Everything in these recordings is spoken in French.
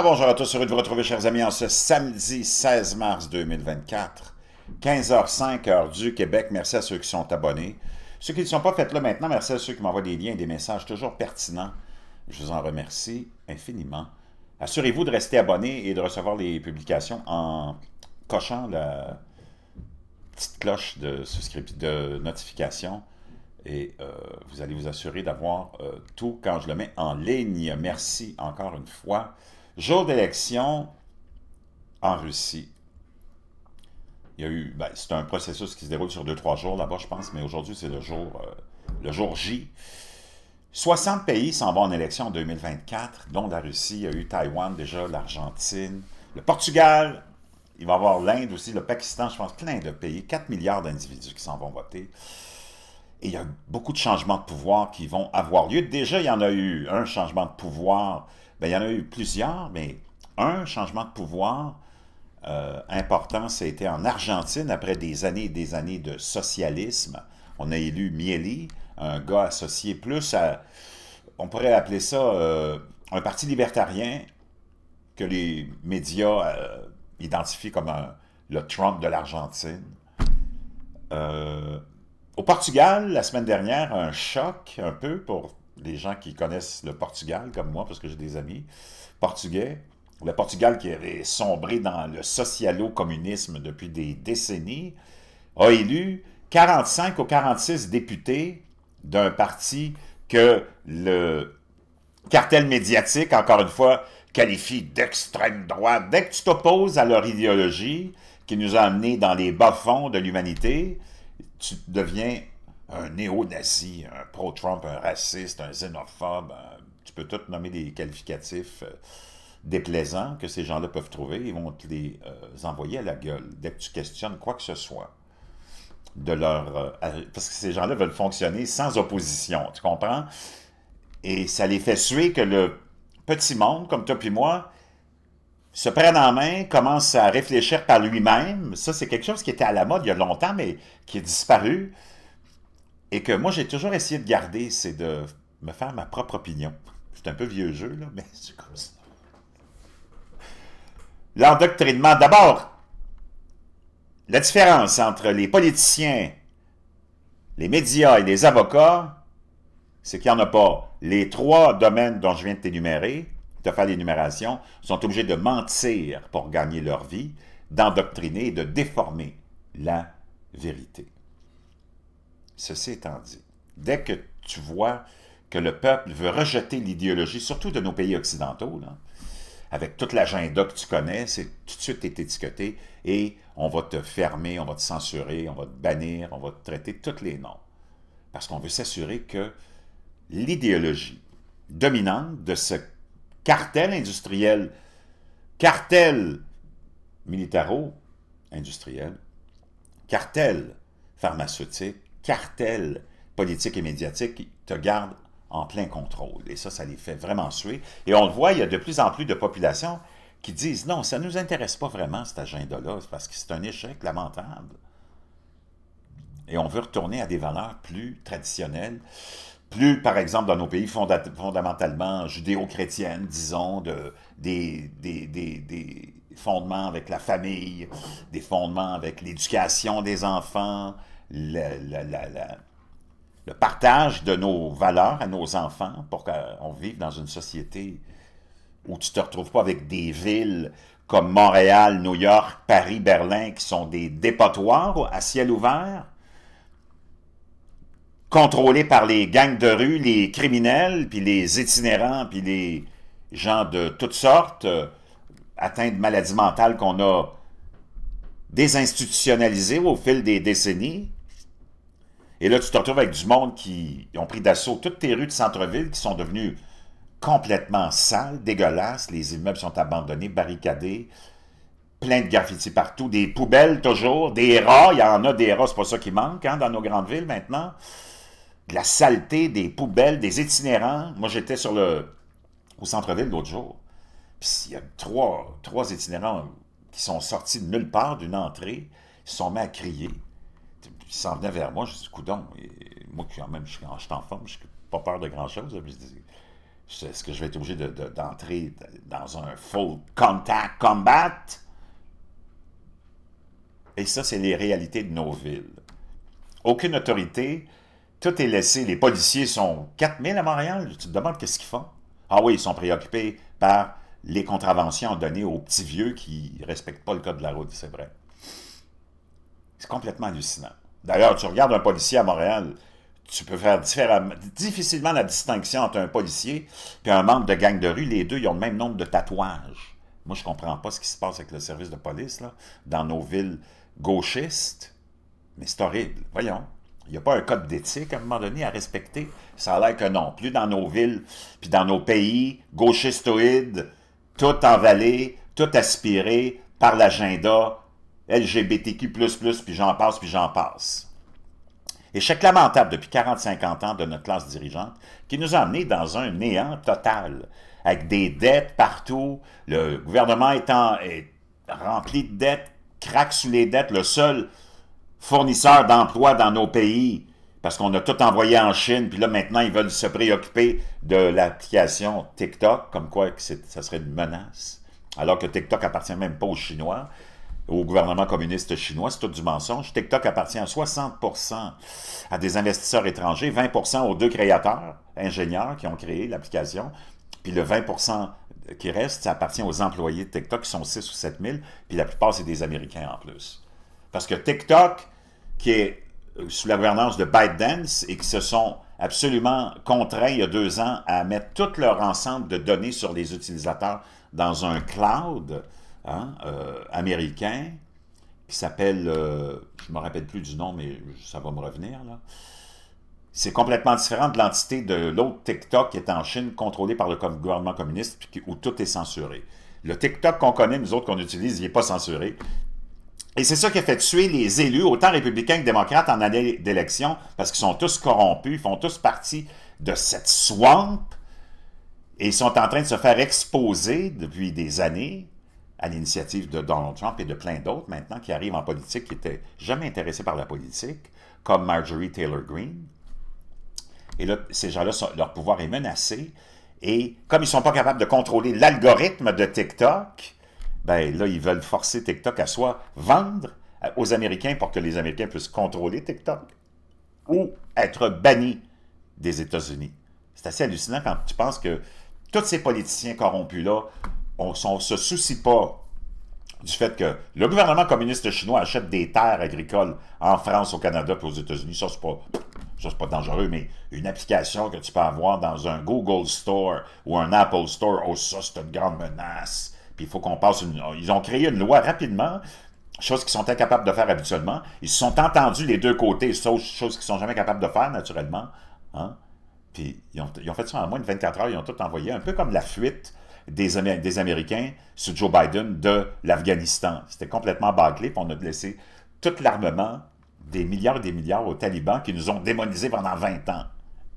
bonjour à tous, heureux de vous retrouver chers amis en ce samedi 16 mars 2024, 15h05 heure du Québec. Merci à ceux qui sont abonnés. Ceux qui ne sont pas faits là maintenant, merci à ceux qui m'envoient des liens et des messages toujours pertinents. Je vous en remercie infiniment. Assurez-vous de rester abonné et de recevoir les publications en cochant la petite cloche de, de notification et euh, vous allez vous assurer d'avoir euh, tout quand je le mets en ligne. Merci encore une fois. Jour d'élection en Russie. Il y a eu, ben, c'est un processus qui se déroule sur deux trois jours là-bas, je pense, mais aujourd'hui, c'est le jour, euh, le jour J. 60 pays s'en vont en élection en 2024, dont la Russie, il y a eu Taïwan déjà, l'Argentine, le Portugal, il va y avoir l'Inde aussi, le Pakistan, je pense, plein de pays, 4 milliards d'individus qui s'en vont voter. Et il y a beaucoup de changements de pouvoir qui vont avoir lieu. Déjà, il y en a eu un changement de pouvoir. Bien, il y en a eu plusieurs, mais un changement de pouvoir euh, ça important, été en Argentine, après des années et des années de socialisme. On a élu Mieli, un gars associé plus à, on pourrait appeler ça euh, un parti libertarien que les médias euh, identifient comme le Trump de l'Argentine. Au Portugal, la semaine dernière, un choc un peu pour les gens qui connaissent le Portugal, comme moi, parce que j'ai des amis portugais. Le Portugal qui avait sombré dans le socialo-communisme depuis des décennies a élu 45 ou 46 députés d'un parti que le cartel médiatique, encore une fois, qualifie d'extrême droite. Dès que tu t'opposes à leur idéologie qui nous a amenés dans les bas-fonds de l'humanité, tu deviens un néo-nazi, un pro-Trump, un raciste, un xénophobe, tu peux tout nommer des qualificatifs euh, déplaisants que ces gens-là peuvent trouver. Ils vont te les euh, envoyer à la gueule dès que tu questionnes quoi que ce soit. De leur, euh, parce que ces gens-là veulent fonctionner sans opposition, tu comprends? Et ça les fait suer que le petit monde, comme toi puis moi, se prennent en main, commence à réfléchir par lui-même. Ça, c'est quelque chose qui était à la mode il y a longtemps, mais qui est disparu. Et que moi, j'ai toujours essayé de garder, c'est de me faire ma propre opinion. C'est un peu vieux jeu, là, mais c'est comme ça. L'endoctrinement, d'abord, la différence entre les politiciens, les médias et les avocats, c'est qu'il n'y en a pas. Les trois domaines dont je viens de t'énumérer, de faire l'énumération, sont obligés de mentir pour gagner leur vie, d'endoctriner et de déformer la vérité. Ceci étant dit, dès que tu vois que le peuple veut rejeter l'idéologie, surtout de nos pays occidentaux, avec toute l'agenda que tu connais, c'est tout de suite été étiqueté et on va te fermer, on va te censurer, on va te bannir, on va te traiter tous les noms. Parce qu'on veut s'assurer que l'idéologie dominante de ce cartel industriel, cartel militaro-industriel, cartel pharmaceutique, cartel politique et médiatique qui te gardent en plein contrôle. Et ça, ça les fait vraiment suer. Et on le voit, il y a de plus en plus de populations qui disent non, ça ne nous intéresse pas vraiment cet agenda-là, parce que c'est un échec lamentable. Et on veut retourner à des valeurs plus traditionnelles plus, par exemple, dans nos pays fondamentalement judéo-chrétiennes, disons, des, fondements avec la famille, des fondements avec l'éducation des enfants, le partage de nos valeurs à nos enfants pour qu'on vive dans une société où tu ne te retrouves pas avec des villes comme Montréal, New York, Paris, Berlin, qui sont des dépotoirs à ciel ouvert, contrôlé par les gangs de rue, les criminels, puis les itinérants, puis les gens de toutes sortes, euh, atteints de maladies mentales qu'on a désinstitutionnalisées au fil des décennies. Et là, tu te retrouves avec du monde qui ont pris d'assaut toutes tes rues de centre-ville qui sont devenues complètement sales, dégueulasses. Les immeubles sont abandonnés, barricadés, plein de graffitis partout, des poubelles toujours, des rats. Il y en a des rats, c'est pas ça qui manque hein, dans nos grandes villes maintenant la saleté, des poubelles, des itinérants. Moi, j'étais sur le au centre-ville l'autre jour. Puis il y a trois, trois itinérants qui sont sortis de nulle part d'une entrée. Ils se sont mis à crier. Ils s'en venaient vers moi. Je dis, coudon. Moi, quand même, je suis, je suis en forme. Je n'ai pas peur de grand-chose. Je dis, est-ce que je vais être obligé d'entrer dans un full contact combat? Et ça, c'est les réalités de nos villes. Aucune autorité, tout est laissé. Les policiers sont 4000 à Montréal. Tu te demandes qu'est-ce qu'ils font. Ah oui, ils sont préoccupés par les contraventions données aux petits vieux qui ne respectent pas le code de la route, c'est vrai. C'est complètement hallucinant. D'ailleurs, tu regardes un policier à Montréal, tu peux faire difficilement la distinction entre un policier et un membre de gang de rue. Les deux, ils ont le même nombre de tatouages. Moi, je ne comprends pas ce qui se passe avec le service de police là, dans nos villes gauchistes, mais c'est horrible. Voyons, il n'y a pas un code d'éthique à un moment donné à respecter. Ça a l'air que non. Plus dans nos villes, puis dans nos pays, gauchistoïdes, tout envalé, tout aspiré par l'agenda LGBTQ++, puis j'en passe, puis j'en passe. Échec lamentable depuis 40-50 ans de notre classe dirigeante qui nous a amenés dans un néant total, avec des dettes partout, le gouvernement étant rempli de dettes, craque sous les dettes, le seul fournisseurs d'emplois dans nos pays, parce qu'on a tout envoyé en Chine, puis là maintenant ils veulent se préoccuper de l'application TikTok, comme quoi que ça serait une menace, alors que TikTok appartient même pas aux Chinois, au gouvernement communiste chinois, c'est tout du mensonge. TikTok appartient à 60% à des investisseurs étrangers, 20% aux deux créateurs, ingénieurs qui ont créé l'application, puis le 20% qui reste, ça appartient aux employés de TikTok qui sont 6 ou 7 000, puis la plupart c'est des Américains en plus. Parce que TikTok, qui est euh, sous la gouvernance de ByteDance et qui se sont absolument contraints il y a deux ans à mettre tout leur ensemble de données sur les utilisateurs dans un cloud hein, euh, américain qui s'appelle, euh, je ne me rappelle plus du nom, mais ça va me revenir. C'est complètement différent de l'entité de l'autre TikTok qui est en Chine, contrôlée par le gouvernement communiste, où tout est censuré. Le TikTok qu'on connaît, nous autres, qu'on utilise, il n'est pas censuré. Et c'est ça qui a fait tuer les élus, autant républicains que démocrates, en année d'élection, parce qu'ils sont tous corrompus, ils font tous partie de cette swamp, et ils sont en train de se faire exposer depuis des années à l'initiative de Donald Trump et de plein d'autres maintenant qui arrivent en politique, qui n'étaient jamais intéressés par la politique, comme Marjorie Taylor Greene. Et là, ces gens-là, leur pouvoir est menacé. Et comme ils ne sont pas capables de contrôler l'algorithme de TikTok, ben là, ils veulent forcer TikTok à soit vendre euh, aux Américains pour que les Américains puissent contrôler TikTok ou être bannis des États-Unis. C'est assez hallucinant quand tu penses que tous ces politiciens corrompus-là, on ne se soucie pas du fait que le gouvernement communiste chinois achète des terres agricoles en France, au Canada et aux États-Unis. Ça, c'est pas, pas dangereux, mais une application que tu peux avoir dans un Google Store ou un Apple Store, oh, ça, c'est une grande menace. Puis il faut qu'on passe Ils ont créé une loi rapidement, chose qu'ils sont incapables de faire habituellement. Ils se sont entendus les deux côtés, chose, chose qu'ils sont jamais capables de faire naturellement. Hein. Puis ils ont, fait ça en moins de 24 heures, ils ont tout envoyé, un peu comme la fuite des, Américains sur Joe Biden de l'Afghanistan. C'était complètement bâclé, puis on a laissé tout l'armement, des milliards et des milliards aux talibans qui nous ont démonisés pendant 20 ans.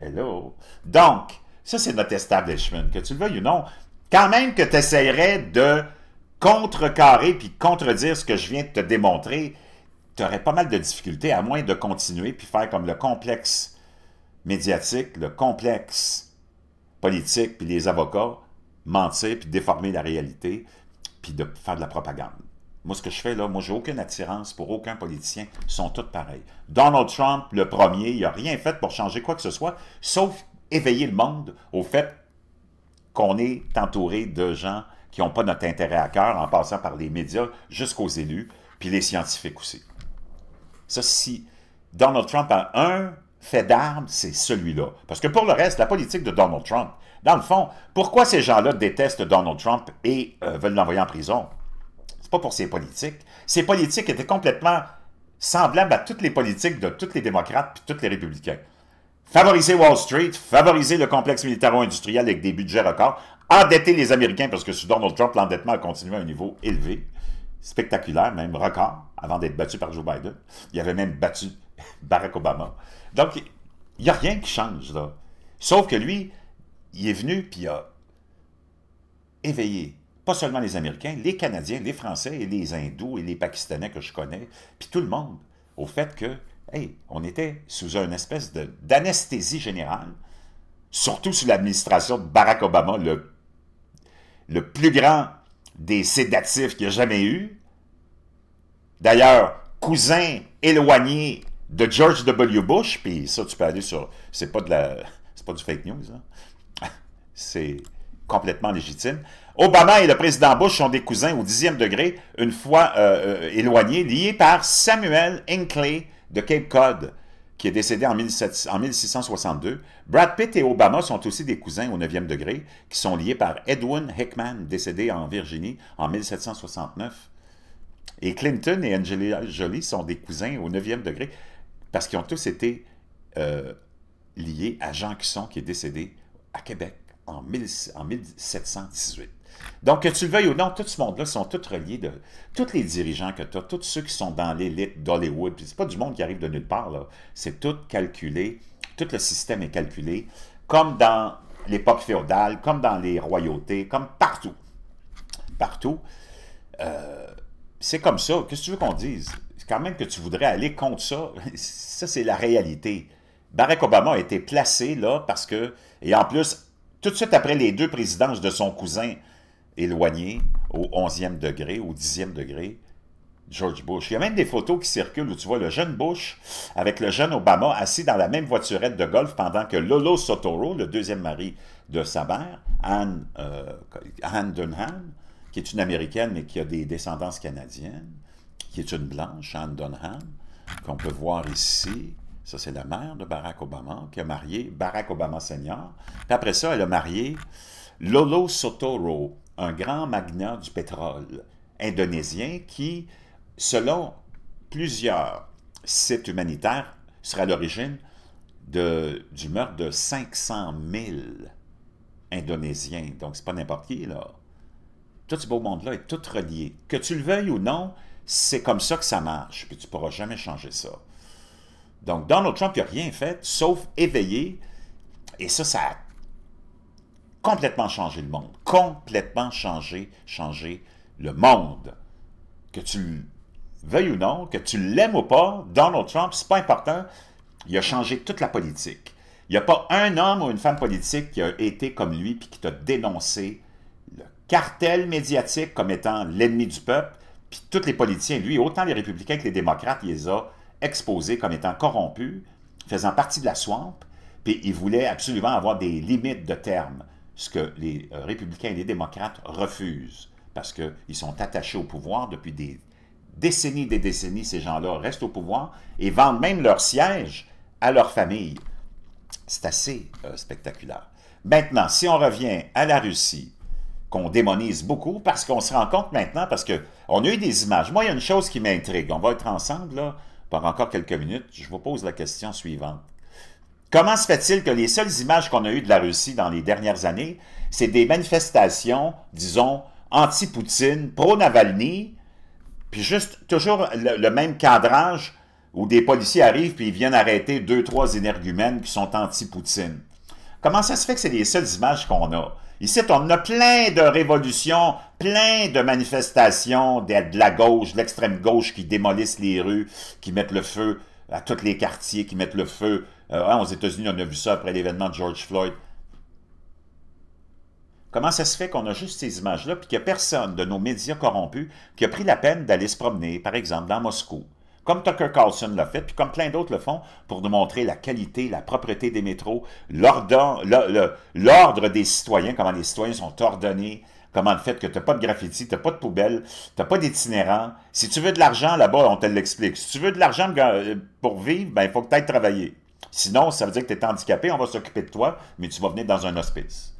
Hello! Donc, ça, c'est notre establishment. Que tu le veuilles ou non, quand même que tu de contrecarrer puis contredire ce que je viens de te démontrer, tu aurais pas mal de difficultés à moins de continuer puis faire comme le complexe médiatique, le complexe politique puis les avocats, mentir puis déformer la réalité puis de faire de la propagande. Moi, ce que je fais là, moi, j'ai aucune attirance pour aucun politicien. Ils sont tous pareils. Donald Trump, le premier, il n'a rien fait pour changer quoi que ce soit, sauf éveiller le monde au fait qu'on est entouré de gens qui n'ont pas notre intérêt à cœur, en passant par les médias jusqu'aux élus, puis les scientifiques aussi. Ça, si Donald Trump a un fait d'armes, c'est celui-là. Parce que pour le reste, la politique de Donald Trump, dans le fond, pourquoi ces gens-là détestent Donald Trump et euh, veulent l'envoyer en prison? C'est pas pour ses politiques. Ses politiques étaient complètement semblables à toutes les politiques de tous les démocrates et tous les républicains favoriser Wall Street, favoriser le complexe militaro-industriel avec des budgets records, endetter les Américains, parce que sous Donald Trump, l'endettement a continué à un niveau élevé, spectaculaire, même record, avant d'être battu par Joe Biden. Il avait même battu Barack Obama. Donc, il n'y a rien qui change, là. Sauf que lui, il est venu, puis a éveillé pas seulement les Américains, les Canadiens, les Français et les Hindous et les Pakistanais que je connais, puis tout le monde, au fait que on était sous une espèce d'anesthésie générale, surtout sous l'administration de Barack Obama, le, plus grand des sédatifs qu'il y a jamais eu. D'ailleurs, cousin éloigné de George W. Bush, puis ça, tu peux aller sur... C'est pas de la... pas du fake news, hein. C'est complètement légitime. Obama et le président Bush sont des cousins au dixième degré, une fois euh, euh, éloignés, liés par Samuel Hinckley, de Cape Cod, qui est décédé en, 1662. Brad Pitt et Obama sont aussi des cousins au 9e degré, qui sont liés par Edwin Hickman, décédé en Virginie en 1769. Et Clinton et Angela Jolie sont des cousins au 9e degré, parce qu'ils ont tous été euh, liés à Jean Cusson, qui est décédé à Québec en, en 1718. Donc, que tu le veuilles ou non, tout ce monde-là sont tous reliés de tous les dirigeants que tu as, tous ceux qui sont dans l'élite d'Hollywood. Puis, c'est pas du monde qui arrive de nulle part, C'est tout calculé. Tout le système est calculé, comme dans l'époque féodale, comme dans les royautés, comme partout. Partout. Euh, c'est comme ça. Qu'est-ce que tu veux qu'on dise? Quand même que tu voudrais aller contre ça, ça, c'est la réalité. Barack Obama a été placé là parce que, et en plus, tout de suite après les deux présidences de son cousin, éloigné au 11e degré, au 10e degré, George Bush. Il y a même des photos qui circulent où tu vois le jeune Bush avec le jeune Obama assis dans la même voiturette de golf pendant que Lolo Sotoro, le deuxième mari de sa mère, euh, Anne, Dunham, qui est une Américaine mais qui a des descendances canadiennes, qui est une blanche, Anne Dunham, qu'on peut voir ici. Ça, c'est la mère de Barack Obama qui a marié Barack Obama Senior. Puis après ça, elle a marié Lolo Sotoro, un grand magnat du pétrole indonésien qui, selon plusieurs sites humanitaires, serait à l'origine du meurtre de 500 000 Indonésiens. Donc, c'est pas n'importe qui, là. Tout ce beau monde-là est tout relié. Que tu le veuilles ou non, c'est comme ça que ça marche, puis tu ne pourras jamais changer ça. Donc, Donald Trump n'a rien fait, sauf éveiller, et ça, ça a complètement changé le monde. Complètement changé, changer le monde. Que tu le veuilles ou non, que tu l'aimes ou pas, Donald Trump, c'est pas important, il a changé toute la politique. Il n'y a pas un homme ou une femme politique qui a été comme lui puis qui t'a dénoncé le cartel médiatique comme étant l'ennemi du peuple, puis tous les politiciens, lui, autant les républicains que les démocrates, il les a exposés comme étant corrompus, faisant partie de la swamp, puis il voulait absolument avoir des limites de termes ce que les euh, républicains et les démocrates refusent, parce qu'ils sont attachés au pouvoir depuis des décennies des décennies, ces gens-là restent au pouvoir et vendent même leur siège à leur famille. C'est assez euh, spectaculaire. Maintenant, si on revient à la Russie, qu'on démonise beaucoup, parce qu'on se rend compte maintenant, parce qu'on a eu des images. Moi, il y a une chose qui m'intrigue. On va être ensemble, là, pendant encore quelques minutes. Je vous pose la question suivante. Comment se fait-il que les seules images qu'on a eues de la Russie dans les dernières années, c'est des manifestations, disons, anti-Poutine, pro-Navalny, puis juste toujours le, même cadrage où des policiers arrivent puis ils viennent arrêter deux, trois énergumènes qui sont anti-Poutine. Comment ça se fait que c'est les seules images qu'on a? Ici, on a plein de révolutions, plein de manifestations de, de la gauche, de l'extrême gauche qui démolissent les rues, qui mettent le feu à tous les quartiers, qui mettent le feu euh, aux États-Unis, on a vu ça après l'événement de George Floyd. Comment ça se fait qu'on a juste ces images-là, puis qu'il n'y a personne de nos médias corrompus qui a pris la peine d'aller se promener, par exemple, dans Moscou, comme Tucker Carlson l'a fait, puis comme plein d'autres le font, pour nous montrer la qualité, la propreté des métros, l'ordre des citoyens, comment les citoyens sont ordonnés, comment le fait que tu n'as pas de graffiti, tu n'as pas de poubelle, tu n'as pas d'itinérant. Si tu veux de l'argent là-bas, on te l'explique. Si tu veux de l'argent pour euh, vivre, ben, il faut que tu ailles travailler. Sinon, ça veut dire que tu es handicapé, on va s'occuper de toi, mais tu vas venir dans un hospice.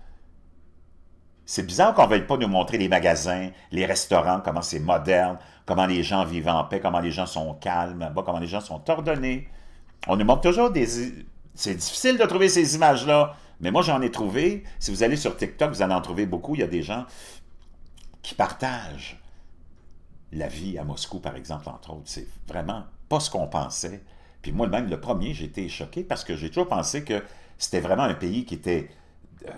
C'est bizarre qu'on ne veuille pas nous montrer les magasins, les restaurants, comment c'est moderne, comment les gens vivent en paix, comment les gens sont calmes, comment les gens sont ordonnés. On nous manque toujours des... C'est difficile de trouver ces images-là, mais moi j'en ai trouvé. Si vous allez sur TikTok, vous allez en trouver beaucoup. Il y a des gens qui partagent la vie à Moscou, par exemple, entre autres. C'est vraiment pas ce qu'on pensait. Puis moi, même le premier, j'ai été choqué parce que j'ai toujours pensé que c'était vraiment un pays qui était euh,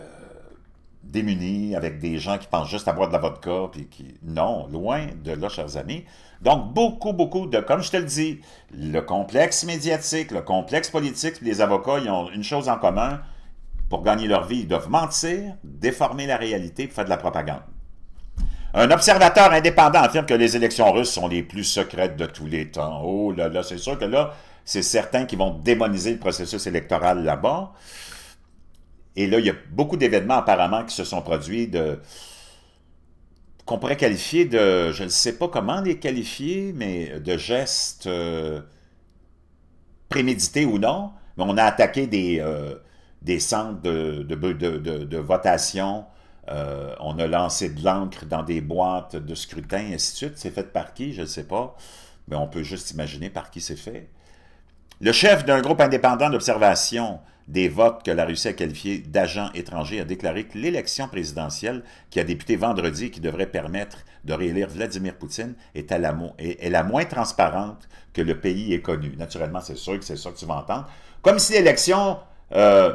démuni, avec des gens qui pensent juste à boire de la vodka, puis qui... Non, loin de là, chers amis. Donc, beaucoup, beaucoup de, comme je te le dis, le complexe médiatique, le complexe politique, les avocats, ils ont une chose en commun. Pour gagner leur vie, ils doivent mentir, déformer la réalité, pour faire de la propagande. Un observateur indépendant affirme que les élections russes sont les plus secrètes de tous les temps. Oh là là, c'est sûr que là, c'est certain qu'ils vont démoniser le processus électoral là-bas. Et là, il y a beaucoup d'événements apparemment qui se sont produits de qu'on pourrait qualifier de, je ne sais pas comment les qualifier, mais de gestes euh, prémédités ou non. Mais on a attaqué des, euh, centres de, de, votation, euh, on a lancé de l'encre dans des boîtes de scrutin, et ainsi de suite. C'est fait par qui, je ne sais pas, mais on peut juste imaginer par qui c'est fait. Le chef d'un groupe indépendant d'observation des votes que la Russie a qualifié d'agents étrangers a déclaré que l'élection présidentielle qui a débuté vendredi et qui devrait permettre de réélire Vladimir Poutine est, la, moins transparente que le pays ait connue. Naturellement, c'est sûr que c'est ça que tu vas entendre. Comme si l'élection euh,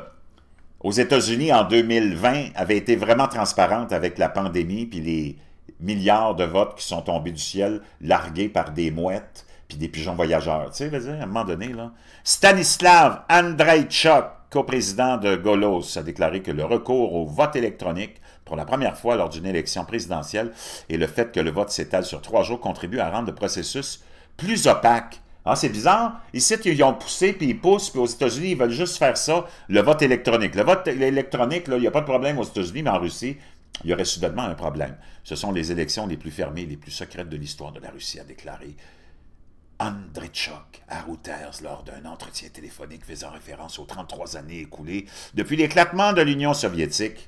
aux États-Unis en 2020 avait été vraiment transparente avec la pandémie puis les milliards de votes qui sont tombés du ciel, largués par des mouettes puis des pigeons voyageurs. Tu sais, à un moment donné, là. Stanislav Andrejchuk, coprésident de Golos, a déclaré que le recours au vote électronique pour la première fois lors d'une élection présidentielle et le fait que le vote s'étale sur trois jours contribue à rendre le processus plus opaque. Ah, c'est bizarre. Ici, ils ont poussé, puis ils poussent, puis aux États-Unis, ils veulent juste faire ça, le vote électronique. Le vote électronique, là, il n'y a pas de problème aux États-Unis, mais en Russie, il y aurait soudainement un problème. Ce sont les élections les plus fermées, les plus secrètes de l'histoire de la Russie, a déclaré Andrichok à Reuters lors d'un entretien téléphonique faisant référence aux 33 années écoulées depuis l'éclatement de l'Union soviétique.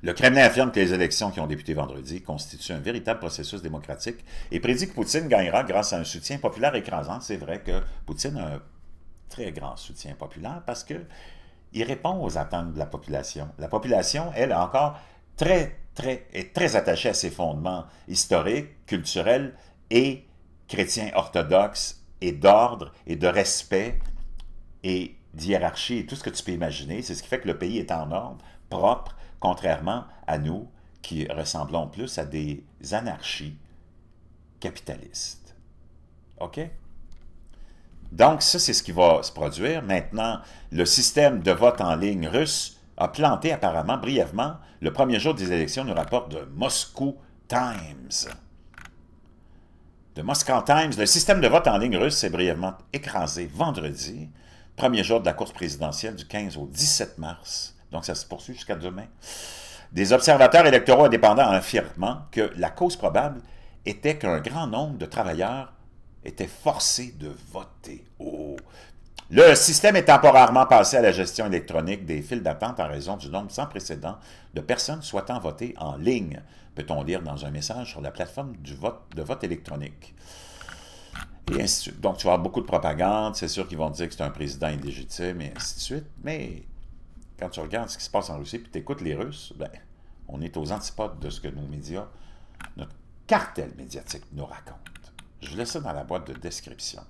Le Kremlin affirme que les élections qui ont débuté vendredi constituent un véritable processus démocratique et prédit que Poutine gagnera grâce à un soutien populaire écrasant. C'est vrai que Poutine a un très grand soutien populaire parce qu'il répond aux attentes de la population. La population, elle, a encore très, très, est très attachée à ses fondements historiques, culturels et chrétien orthodoxe et d'ordre et de respect et d'hierarchie et tout ce que tu peux imaginer. C'est ce qui fait que le pays est en ordre, propre, contrairement à nous qui ressemblons plus à des anarchies capitalistes. OK? Donc, ça, c'est ce qui va se produire. Maintenant, le système de vote en ligne russe a planté apparemment brièvement le premier jour des élections, nous rapporte de Moscou Times de Moscow Times, le système de vote en ligne russe s'est brièvement écrasé vendredi, premier jour de la course présidentielle du 15 au 17 mars. Donc, ça se poursuit jusqu'à demain. Des observateurs électoraux indépendants affirment que la cause probable était qu'un grand nombre de travailleurs étaient forcés de voter. Oh! Le système est temporairement passé à la gestion électronique des files d'attente en raison du nombre sans précédent de personnes souhaitant voter en ligne peut-on lire dans un message sur la plateforme du vote, de vote électronique. Et ainsi de suite. Donc, tu vas avoir beaucoup de propagande. C'est sûr qu'ils vont dire que c'est un président illégitime, et ainsi de suite. Mais quand tu regardes ce qui se passe en Russie, puis tu écoutes les Russes, ben, on est aux antipodes de ce que nos médias, notre cartel médiatique nous raconte. Je laisse ça dans la boîte de description.